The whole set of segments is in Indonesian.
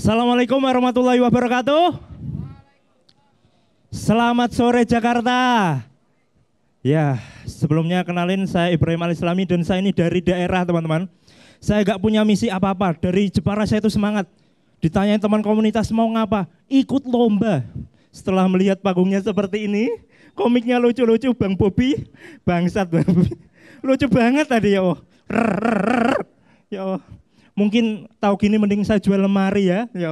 Assalamualaikum warahmatullahi wabarakatuh. Selamat sore Jakarta. Ya, sebelumnya kenalin saya Ibrahim Al Islami dan saya ini dari daerah teman-teman. Saya gak punya misi apa-apa. Dari Jepara saya itu semangat. Ditanyain teman komunitas mau ngapa? Ikut lomba. Setelah melihat panggungnya seperti ini, komiknya lucu-lucu Bang Bobi, bangsat Bang Bobi. Lucu banget tadi ya Allah. Ya Allah. Mungkin tahu gini mending saya jual lemari ya. Ya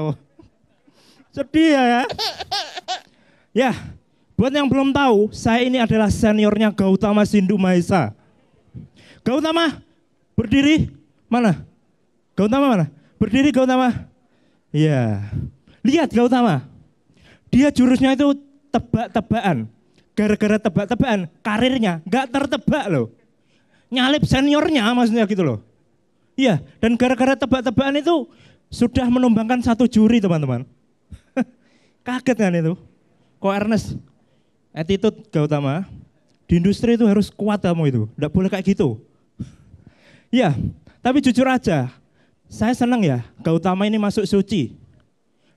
Sedih ya ya. buat yang belum tahu, saya ini adalah seniornya Gautama Sindu Maesa. Gautama, berdiri. Mana? Gautama mana? Berdiri Gautama. Iya. Lihat Gautama. Dia jurusnya itu tebak-tebakan. Gara-gara tebak-tebakan, karirnya nggak tertebak loh. Nyalip seniornya maksudnya gitu loh. Iya, dan gara-gara tebak-tebakan itu sudah menumbangkan satu juri teman-teman. Kaget kan itu? Kok Ernest, attitude Gautama, di industri itu harus kuat kamu itu, tidak boleh kayak gitu. Iya, tapi jujur aja, saya senang ya Gautama ini masuk suci.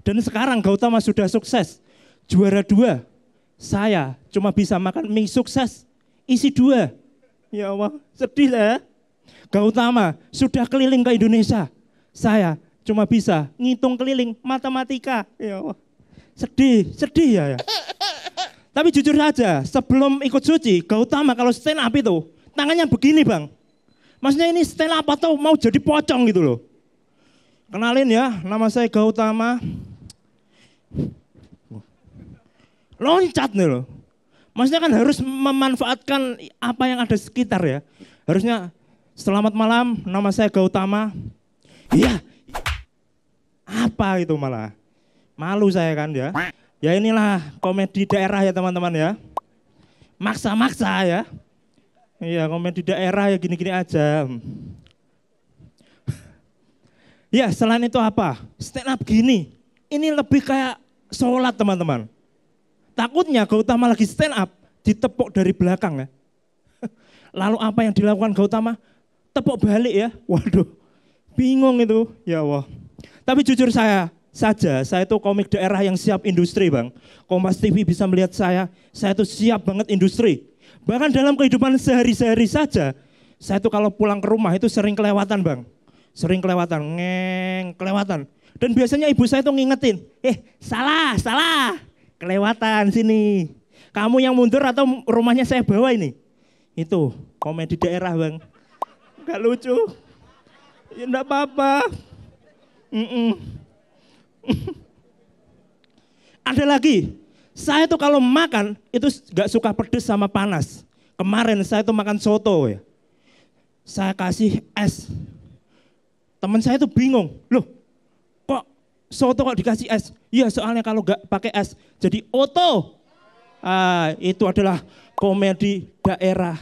Dan sekarang Gautama sudah sukses, juara dua. Saya cuma bisa makan mie sukses, isi dua. Ya Allah, sedih lah ya. Gautama sudah keliling ke Indonesia. Saya cuma bisa ngitung keliling matematika. Ya, Allah. sedih, sedih ya, ya. Tapi jujur saja, sebelum ikut suci, Gautama kalau stand up itu tangannya begini bang. Maksudnya ini stand up atau mau jadi pocong gitu loh. Kenalin ya, nama saya Gautama. Loncat nih loh. Maksudnya kan harus memanfaatkan apa yang ada sekitar ya. Harusnya Selamat malam, nama saya Gautama. Iya, apa itu malah? Malu saya kan ya. Ya inilah komedi daerah ya teman-teman ya. Maksa-maksa ya. Iya komedi daerah ya gini-gini aja. ya selain itu apa? Stand up gini. Ini lebih kayak sholat teman-teman. Takutnya Gautama lagi stand up ditepuk dari belakang ya. Lalu apa yang dilakukan Gautama? tepuk balik ya. Waduh, bingung itu. Ya Allah. Tapi jujur saya saja, saya itu komik daerah yang siap industri bang. Kompas TV bisa melihat saya, saya itu siap banget industri. Bahkan dalam kehidupan sehari hari saja, saya itu kalau pulang ke rumah itu sering kelewatan bang. Sering kelewatan, ngeng, kelewatan. Dan biasanya ibu saya itu ngingetin, eh salah, salah, kelewatan sini. Kamu yang mundur atau rumahnya saya bawa ini? Itu komedi daerah bang. Gak lucu. Ya enggak apa-apa. Ada lagi, saya tuh kalau makan itu gak suka pedes sama panas. Kemarin saya tuh makan soto ya. Saya kasih es. Teman saya tuh bingung, loh kok soto kok dikasih es? Iya soalnya kalau gak pakai es jadi oto. Ah, itu adalah komedi daerah.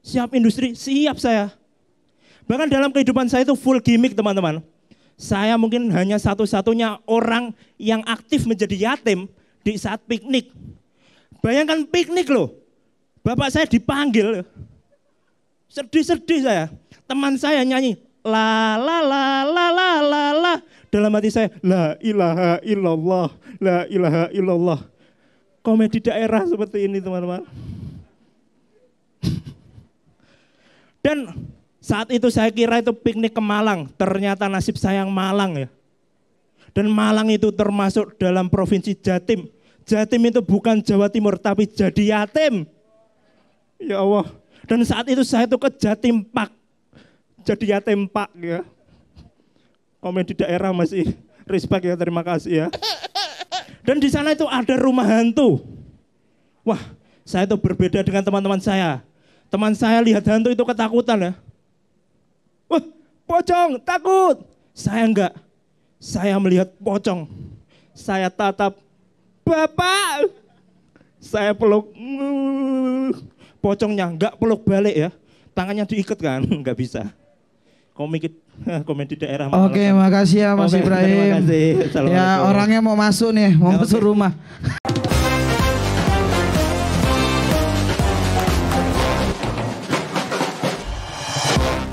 Siap industri, siap saya. Bahkan dalam kehidupan saya itu full gimmick teman-teman. Saya mungkin hanya satu-satunya orang yang aktif menjadi yatim di saat piknik. Bayangkan piknik loh. Bapak saya dipanggil. Sedih-sedih saya. Teman saya nyanyi la la la la la la la dalam hati saya la ilaha illallah la ilaha illallah komedi daerah seperti ini teman-teman dan saat itu saya kira itu piknik ke Malang, ternyata nasib saya yang Malang ya. Dan Malang itu termasuk dalam provinsi Jatim. Jatim itu bukan Jawa Timur tapi jadi yatim. Ya Allah. Dan saat itu saya itu ke Jatim Pak. Jadi yatim Pak ya. Komen di daerah masih respect ya, terima kasih ya. Dan di sana itu ada rumah hantu. Wah, saya itu berbeda dengan teman-teman saya. Teman saya lihat hantu itu ketakutan ya pocong, takut. Saya enggak. Saya melihat pocong. Saya tatap, Bapak. Saya peluk. Pocongnya enggak peluk balik ya. Tangannya diikat kan, enggak bisa. Komik komedi daerah. Oke, okay, makasih ya Mas Ibrahim. Makasih. Ya, orangnya mau masuk nih, mau ya, masuk rumah.